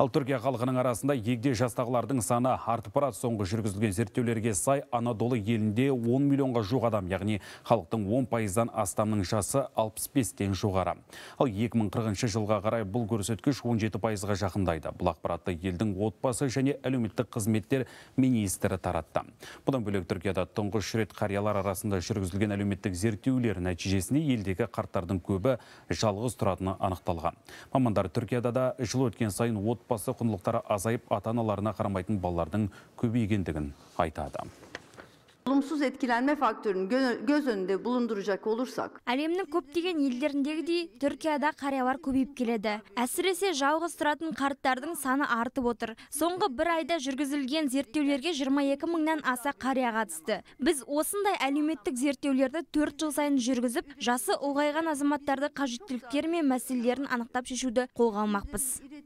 Ал Түркия халқының арасында егде жастағылардың саны артып барады. Соңғы жүргізілген зерттеулерге сай Анадолы елінде 10 миллионға жоқ адам, яғни халықтың 10%-дан астамның жасы 65-тен жоғары. Ал 2040 жылға қарай бұл көрсеткіш 17%-ға жақындайды. Бұл ақпаратты елдің отбасы және әлеуметтік қызметтер министрі таратты. Бұдан бөлек Түркияда тұңғыш рет қариялар арасында жүргізілген әлеуметтік зерттеулер нәтижесінде елдегі қарттардың көбі жалғыз тұратыны анықталған. Мамандар Түркияда да жыл өткен сайын отбасы отбасы құндылықтары азайып, ата-аналарына қарамайтын балалардың көбейгендігін айтады olumsuz etkilenme факторын göz önünde bulunduracak олырсақ. Әлемнің көптеген елдеріндегідей Түркияда қариялар көбейіп келеді. Әсіресе жауғы тұратын қарттардың саны артып отыр. Соңғы бір айда жүргізілген зерттеулерге 22 мыңнан аса қария қатысты. Біз осындай әлеуметтік зерттеулерді 4 жыл сайын жүргізіп, жасы оғайған азаматтарды қажеттіліктері мен мәселелерін анықтап шешуді қолға алмақпыз.